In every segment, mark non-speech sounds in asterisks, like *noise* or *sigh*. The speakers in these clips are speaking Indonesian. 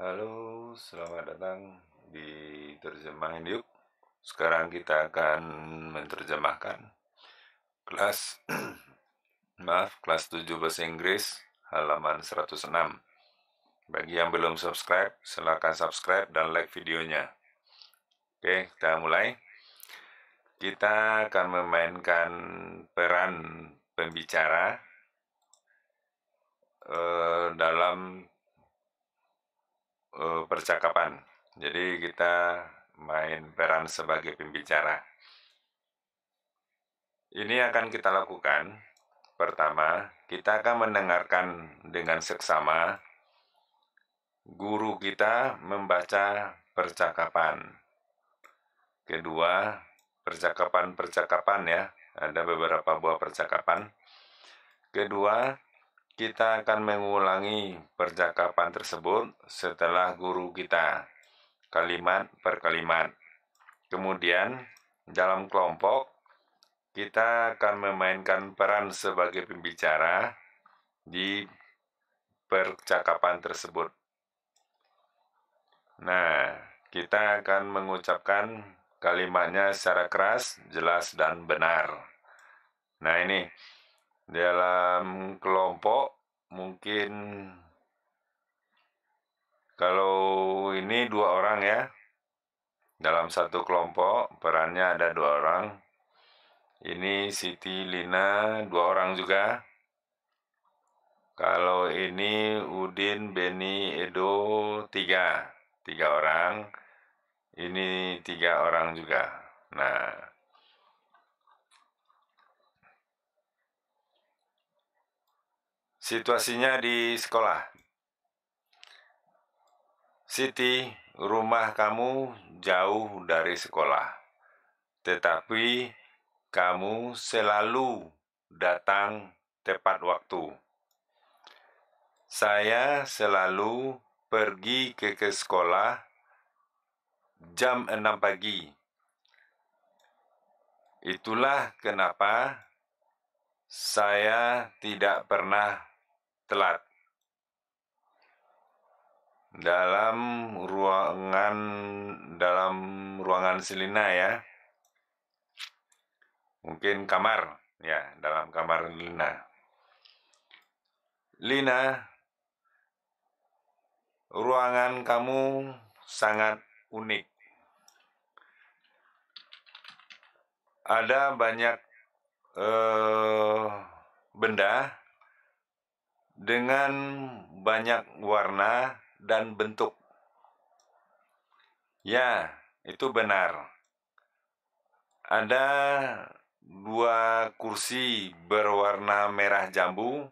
Halo, selamat datang di Terjemahin Yuk. Sekarang kita akan menerjemahkan kelas *clears throat* maaf, kelas 7 bahasa Inggris halaman 106. Bagi yang belum subscribe, silakan subscribe dan like videonya. Oke, kita mulai. Kita akan memainkan peran pembicara uh, dalam Eh, percakapan. Jadi kita main peran sebagai pembicara. Ini akan kita lakukan. Pertama, kita akan mendengarkan dengan seksama guru kita membaca percakapan. Kedua, percakapan-percakapan ya, ada beberapa buah percakapan. Kedua, kita akan mengulangi percakapan tersebut setelah guru kita, kalimat per kalimat. Kemudian, dalam kelompok, kita akan memainkan peran sebagai pembicara di percakapan tersebut. Nah, kita akan mengucapkan kalimatnya secara keras, jelas, dan benar. Nah, ini dalam kelompok mungkin kalau ini dua orang ya dalam satu kelompok perannya ada dua orang ini Siti Lina dua orang juga kalau ini Udin Beni Edo tiga tiga orang ini tiga orang juga nah Situasinya di sekolah. Siti, rumah kamu jauh dari sekolah. Tetapi kamu selalu datang tepat waktu. Saya selalu pergi ke, ke sekolah jam 6 pagi. Itulah kenapa saya tidak pernah telat dalam ruangan dalam ruangan selina ya mungkin kamar ya dalam kamar Lina Lina ruangan kamu sangat unik ada banyak eh, benda dengan banyak warna dan bentuk. Ya, itu benar. Ada dua kursi berwarna merah jambu,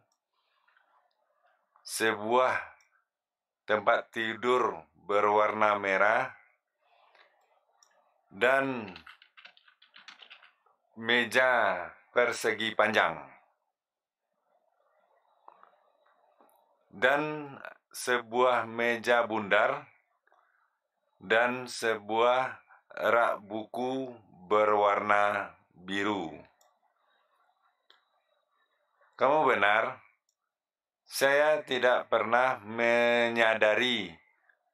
sebuah tempat tidur berwarna merah, dan meja persegi panjang. dan sebuah meja bundar dan sebuah rak buku berwarna biru. Kamu benar, saya tidak pernah menyadari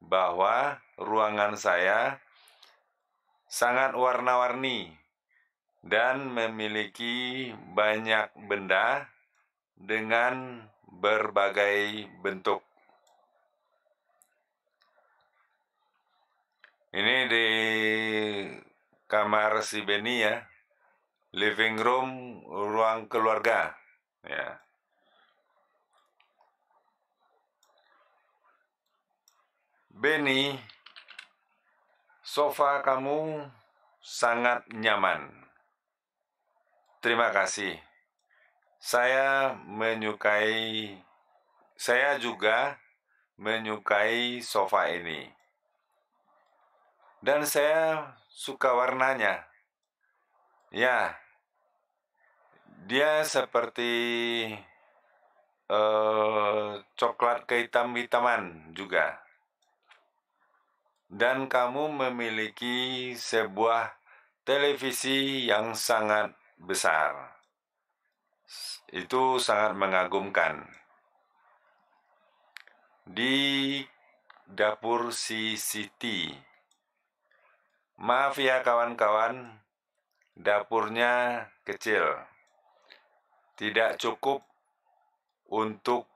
bahwa ruangan saya sangat warna-warni dan memiliki banyak benda dengan berbagai bentuk. Ini di kamar si Beni ya, living room ruang keluarga ya. Beni, sofa kamu sangat nyaman. Terima kasih. Saya menyukai, saya juga menyukai sofa ini. Dan saya suka warnanya. Ya, dia seperti uh, coklat kehitam-hitaman juga. Dan kamu memiliki sebuah televisi yang sangat besar itu sangat mengagumkan. Di dapur si Siti, maaf ya kawan-kawan, dapurnya kecil, tidak cukup untuk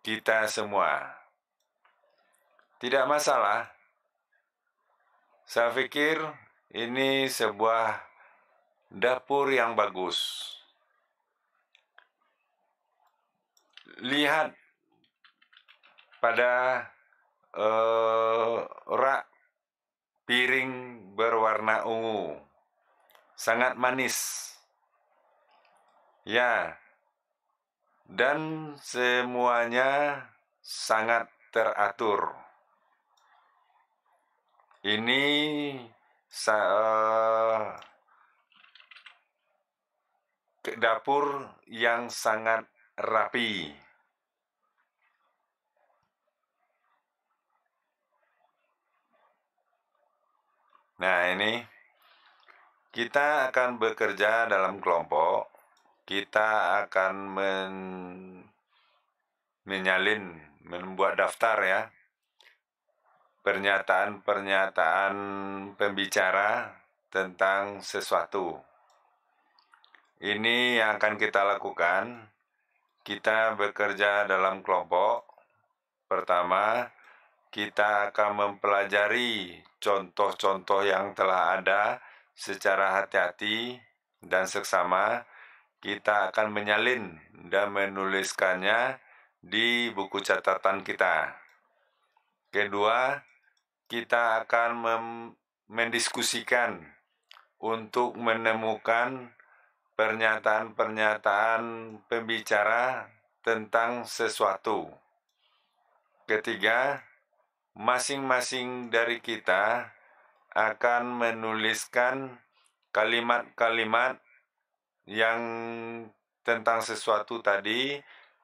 kita semua. Tidak masalah, saya pikir ini sebuah dapur yang bagus. lihat pada uh, rak piring berwarna ungu sangat manis ya dan semuanya sangat teratur ini uh, dapur yang sangat rapi. Nah, ini kita akan bekerja dalam kelompok. Kita akan men menyalin, membuat daftar ya. Pernyataan-pernyataan pembicara tentang sesuatu. Ini yang akan kita lakukan kita bekerja dalam kelompok. Pertama, kita akan mempelajari contoh-contoh yang telah ada secara hati-hati dan seksama. Kita akan menyalin dan menuliskannya di buku catatan kita. Kedua, kita akan mendiskusikan untuk menemukan pernyataan-pernyataan pembicara tentang sesuatu. Ketiga, masing-masing dari kita akan menuliskan kalimat-kalimat yang tentang sesuatu tadi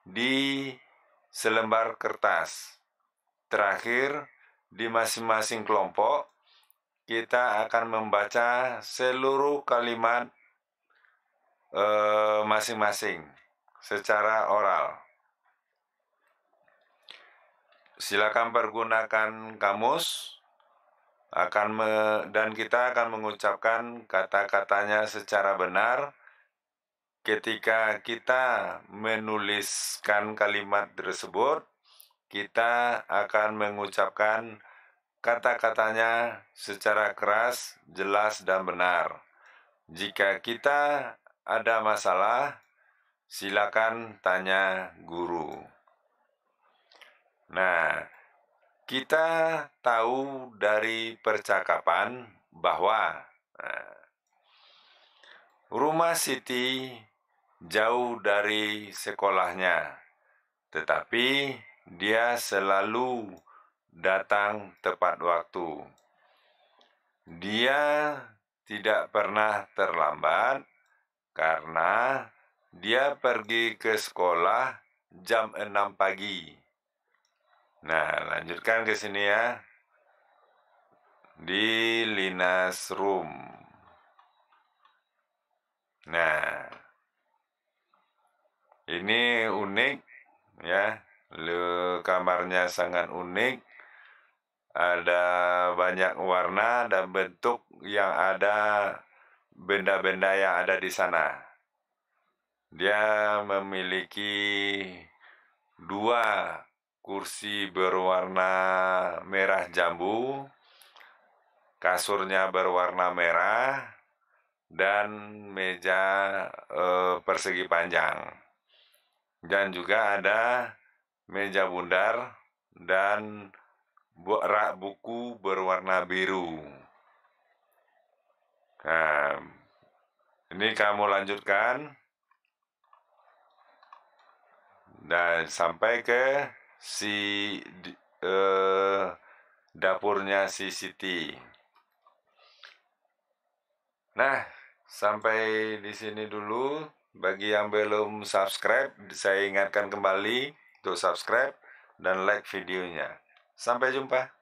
di selembar kertas. Terakhir, di masing-masing kelompok, kita akan membaca seluruh kalimat Eh, masing-masing secara oral. Silakan pergunakan kamus akan me, dan kita akan mengucapkan kata-katanya secara benar ketika kita menuliskan kalimat tersebut kita akan mengucapkan kata-katanya secara keras, jelas dan benar. Jika kita ada masalah, silakan tanya guru. Nah, kita tahu dari percakapan bahwa nah, rumah Siti jauh dari sekolahnya, tetapi dia selalu datang tepat waktu. Dia tidak pernah terlambat karena dia pergi ke sekolah jam 6 pagi. Nah, lanjutkan ke sini ya. Di Linas Room. Nah, ini unik ya. Le, kamarnya sangat unik. Ada banyak warna dan bentuk yang ada benda-benda yang ada di sana. Dia memiliki dua kursi berwarna merah jambu, kasurnya berwarna merah, dan meja e, persegi panjang. Dan juga ada meja bundar dan rak buku berwarna biru. Nah, ini kamu lanjutkan dan sampai ke si eh, dapurnya si Siti. Nah, sampai di sini dulu. Bagi yang belum subscribe, saya ingatkan kembali untuk subscribe dan like videonya. Sampai jumpa.